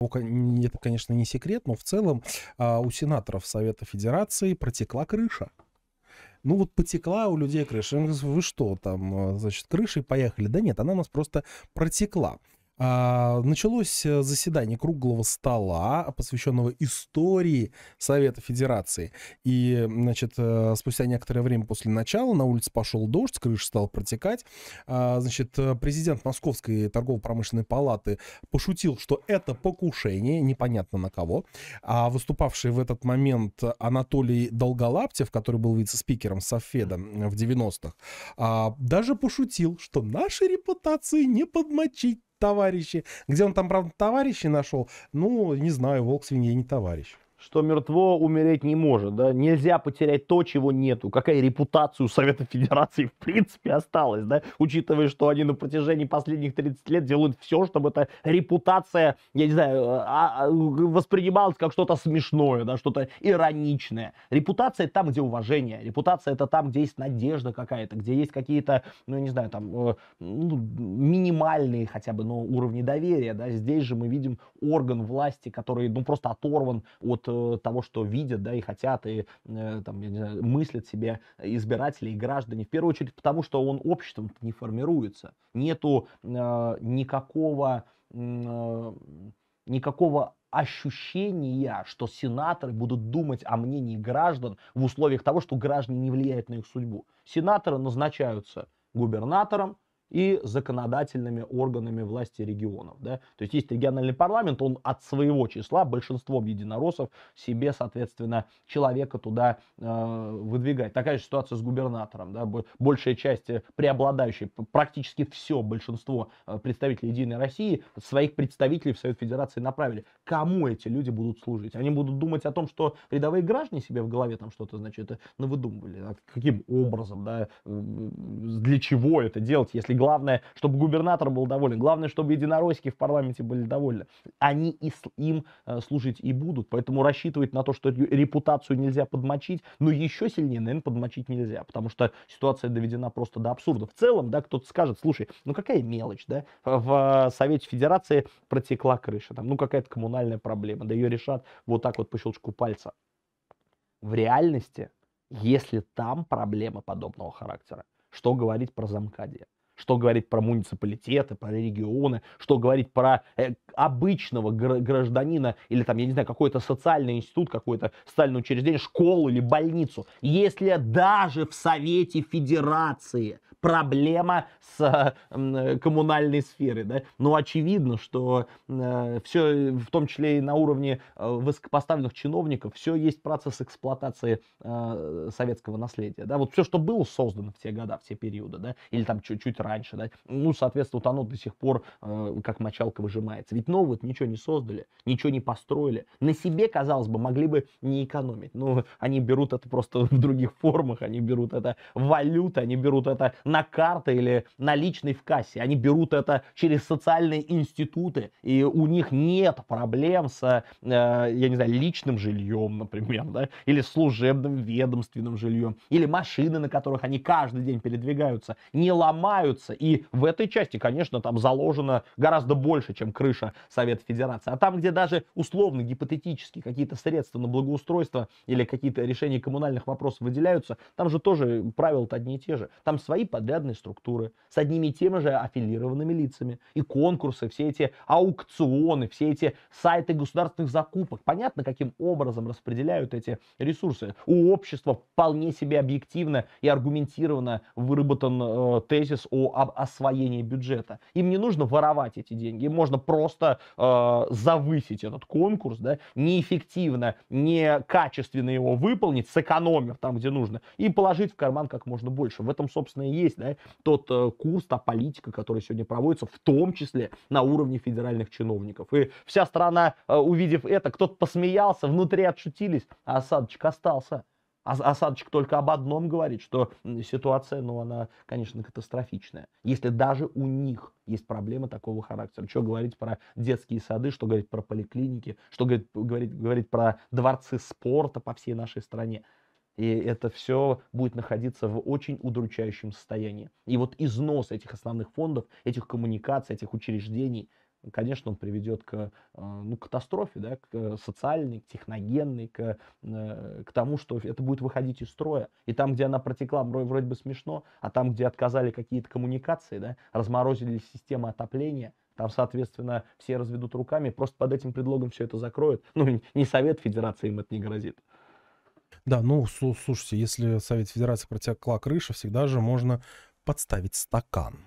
Ну, это, конечно, не секрет, но в целом а, у сенаторов Совета Федерации протекла крыша. Ну вот потекла у людей крыша. Вы что, там, а, значит, крышей поехали? Да нет, она у нас просто протекла. А, началось э, заседание круглого стола, посвященного истории Совета Федерации. И, значит, э, спустя некоторое время после начала на улице пошел дождь, крыша стала стал протекать. А, значит, э, президент Московской торгово-промышленной палаты пошутил, что это покушение, непонятно на кого. А выступавший в этот момент Анатолий Долголаптев, который был вице-спикером Софеда в 90-х, а, даже пошутил, что нашей репутации не подмочить товарищи. Где он там, правда, товарищи нашел? Ну, не знаю, волк свинья не товарищ. Что мертво умереть не может, да? Нельзя потерять то, чего нету. Какая репутация у Совета Федерации в принципе осталась, да? Учитывая, что они на протяжении последних 30 лет делают все, чтобы эта репутация, я не знаю, а, а, воспринималась как что-то смешное, да, что-то ироничное. Репутация там, где уважение. Репутация это там, где есть надежда какая-то, где есть какие-то, ну, я не знаю, там, э, ну, мини минимальные хотя бы ну, уровни доверия. Да? Здесь же мы видим орган власти, который ну, просто оторван от э, того, что видят да, и хотят, и э, там, я не знаю, мыслят себе избиратели и граждане. В первую очередь потому, что он обществом не формируется. Нету э, никакого... Э, никакого ощущения, что сенаторы будут думать о мнении граждан в условиях того, что граждане не влияют на их судьбу. Сенаторы назначаются губернатором, и законодательными органами власти регионов. Да? То есть есть региональный парламент, он от своего числа, большинством единороссов, себе, соответственно, человека туда э, выдвигает. Такая же ситуация с губернатором. Да? Большая часть, э, преобладающей, практически все большинство э, представителей Единой России своих представителей в Совет Федерации направили. Кому эти люди будут служить? Они будут думать о том, что рядовые граждане себе в голове там что-то, значит, выдумывали? А каким образом, да? для чего это делать, если главное, чтобы губернатор был доволен, главное, чтобы единоросики в парламенте были довольны. Они и им э, служить и будут, поэтому рассчитывать на то, что репутацию нельзя подмочить, но еще сильнее, наверное, подмочить нельзя, потому что ситуация доведена просто до абсурда. В целом, да, кто-то скажет, слушай, ну какая мелочь, да, в э, Совете Федерации протекла крыша, там, ну какая-то коммунальная проблема, да ее решат вот так вот по щелчку пальца. В реальности, если там проблемы подобного характера, что говорить про замкадия? что говорить про муниципалитеты, про регионы, что говорить про э, обычного гражданина или там, я не знаю, какой-то социальный институт, какое-то социальное учреждение, школу или больницу. Если даже в Совете Федерации проблема с коммунальной сферы. Да? Но очевидно, что э, все, в том числе и на уровне э, высокопоставленных чиновников, все есть процесс эксплуатации э, советского наследия. Да? Вот все, что было создано в те года, в те периоды, да? или там чуть-чуть раньше, да? ну, соответственно, вот оно до сих пор как мочалка выжимается. Ведь нового ничего не создали, ничего не построили. На себе, казалось бы, могли бы не экономить. Но ну, они берут это просто в других формах, они берут это валюта, они берут это на на карты или наличный в кассе. Они берут это через социальные институты, и у них нет проблем с, э, я не знаю, личным жильем, например, да, или служебным ведомственным жильем, или машины, на которых они каждый день передвигаются, не ломаются. И в этой части, конечно, там заложено гораздо больше, чем крыша Совета Федерации. А там, где даже условно, гипотетически какие-то средства на благоустройство или какие-то решения коммунальных вопросов выделяются, там же тоже правила-то одни и те же. Там свои под для структуры, с одними и теми же аффилированными лицами. И конкурсы, все эти аукционы, все эти сайты государственных закупок. Понятно, каким образом распределяют эти ресурсы. У общества вполне себе объективно и аргументированно выработан э, тезис о об освоении бюджета. Им не нужно воровать эти деньги, им можно просто э, завысить этот конкурс, да, неэффективно, некачественно его выполнить, сэкономив там, где нужно, и положить в карман как можно больше. В этом, собственно, и есть есть да, тот э, курс, та политика, которая сегодня проводится, в том числе на уровне федеральных чиновников. И вся страна, э, увидев это, кто-то посмеялся, внутри отшутились, а осадочек остался. А осадочек только об одном говорит, что ситуация, ну, она, конечно, катастрофичная. Если даже у них есть проблемы такого характера. Что говорить про детские сады, что говорить про поликлиники, что говорить, говорить, говорить про дворцы спорта по всей нашей стране. И это все будет находиться в очень удручающем состоянии. И вот износ этих основных фондов, этих коммуникаций, этих учреждений, конечно, он приведет к э, ну, катастрофе, да, к э, социальной, к техногенной, к, э, к тому, что это будет выходить из строя. И там, где она протекла, вроде бы смешно, а там, где отказали какие-то коммуникации, да, разморозили системы отопления, там, соответственно, все разведут руками, просто под этим предлогом все это закроют. Ну, не Совет Федерации им это не грозит. Да, ну, слушайте, если Совет Федерации протекла крыша, всегда же можно подставить стакан.